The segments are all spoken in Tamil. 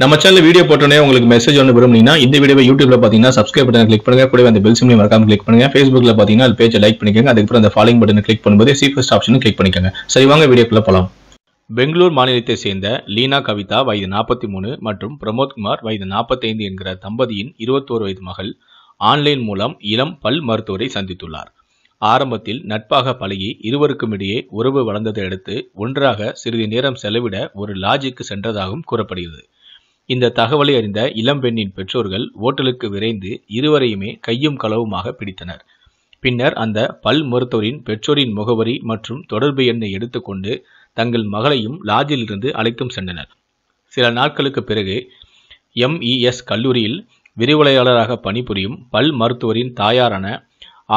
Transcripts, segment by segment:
நம்ம சேனல் வீடியோ போட்டோன்னே உங்களுக்கு மெசேஜ் ஒன்று விரும்புனீங்கன்னா இந்த வீடியோ யூடியூப்ல பார்த்தீங்கன்னா சப்ஸ்கிரைப் பட்டன் கிளிக் பண்ணுங்க கூட அந்த பெல் சிம்லையும் மறக்காம கிளிக் பண்ணுங்க ஃபேஸ்புக்ல பார்த்தீங்கன்னா அது பேஜை லைக் பண்ணிக்கோங்க அதுக்கப்புறம் அந்த ஃபாலோயிங் பட்டன் கிளிக் பண்ணும்போது சீஃபஸ்ட் ஆப்ஷனும் கிளிக் பண்ணிக்கோங்க சரி வாங்க வீடியோக்குள்ள போகலாம் பெங்களூர் மாநிலத்தை சேர்ந்த லீனா கவிதா வயது நாற்பத்தி மூணு மற்றும் பிரமோத்குமார் வயது நாற்பத்தைந்து என்கிற தம்பதியின் இருபத்தோரு வயது மகள் ஆன்லைன் மூலம் இளம் பல் மருத்துவரை சந்தித்துள்ளார் ஆரம்பத்தில் நட்பாக பழகி இருவருக்கும் இடையே உறவு வளர்ந்ததை அடுத்து ஒன்றாக சிறிது நேரம் செலவிட ஒரு லாஜிக்கு சென்றதாகவும் கூறப்படுகிறது இந்த தகவலை அறிந்த இளம்பெண்ணின் பெற்றோர்கள் ஓட்டலுக்கு விரைந்து இருவரையுமே கையும் களவுமாக பிடித்தனர் பின்னர் அந்த பல் மருத்துவரின் பெற்றோரின் முகவரி மற்றும் தொடர்பு எண்ணை எடுத்துக்கொண்டு தங்கள் மகளையும் லாஜிலிருந்து அழைத்தும் சென்றனர் சில நாட்களுக்கு பிறகு எம்இஎஸ் கல்லூரியில் விரிவுரையாளராக பணிபுரியும் பல் மருத்துவரின் தாயாரான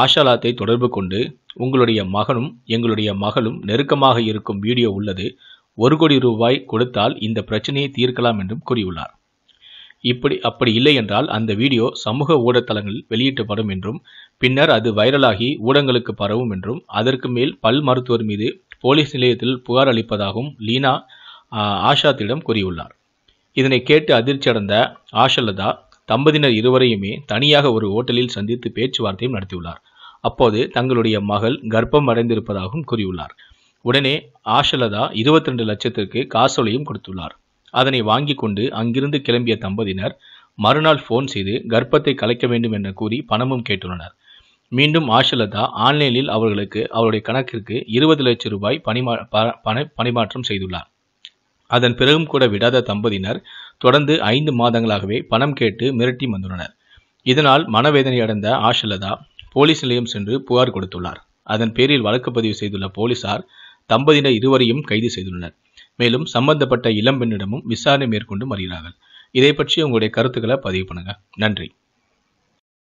ஆஷாலாத்தை தொடர்பு கொண்டு உங்களுடைய மகனும் எங்களுடைய மகளும் நெருக்கமாக இருக்கும் வீடியோ உள்ளது ஒரு கோடி ரூபாய் கொடுத்தால் இந்த பிரச்சனையை தீர்க்கலாம் என்றும் கூறியுள்ளார் இப்படி அப்படி இல்லை என்றால் அந்த வீடியோ சமூக ஊடகத்தளங்களில் வெளியிடப்படும் என்றும் பின்னர் அது வைரலாகி ஊடகங்களுக்கு பரவும் என்றும் அதற்கு மேல் பல் மருத்துவர் மீது போலீஸ் நிலையத்தில் புகார் அளிப்பதாகவும் லீனா ஆஷாத்திடம் கூறியுள்ளார் இதனை கேட்டு அதிர்ச்சியடைந்த ஆஷலதா தம்பதியினர் இருவரையுமே தனியாக ஒரு ஓட்டலில் சந்தித்து பேச்சுவார்த்தையும் நடத்தியுள்ளார் அப்போது தங்களுடைய மகள் கர்ப்பம் அடைந்திருப்பதாகவும் கூறியுள்ளார் உடனே ஆஷலதா இருபத்தி ரெண்டு லட்சத்திற்கு காசோலையும் கொடுத்துள்ளார் அதனை வாங்கி கொண்டு அங்கிருந்து கிளம்பிய தம்பதியினர் மறுநாள் போன் செய்து கர்ப்பத்தை கலைக்க வேண்டும் என கூறி பணமும் கேட்டுள்ளனர் மீண்டும் ஆஷலதா ஆன்லைனில் அவர்களுக்கு அவருடைய கணக்கிற்கு இருபது லட்சம் ரூபாய் பணிமா பணிமாற்றம் செய்துள்ளார் அதன் பிறகும் கூட விடாத தம்பதியினர் தொடர்ந்து ஐந்து மாதங்களாகவே பணம் கேட்டு மிரட்டி வந்துள்ளனர் இதனால் மனவேதனை அடைந்த ஆஷலதா போலீஸ் நிலையம் சென்று புகார் கொடுத்துள்ளார் அதன் பேரில் வழக்கு பதிவு செய்துள்ள போலீசார் தம்பதியினர் இருவரையும் கைது செய்துள்ளனர் மேலும் சம்பந்தப்பட்ட இளம்பெண்ணிடமும் விசாரணை மேற்கொண்டு வருகிறார்கள் இதை பற்றி உங்களுடைய கருத்துக்களை பதிவு பண்ணுங்க நன்றி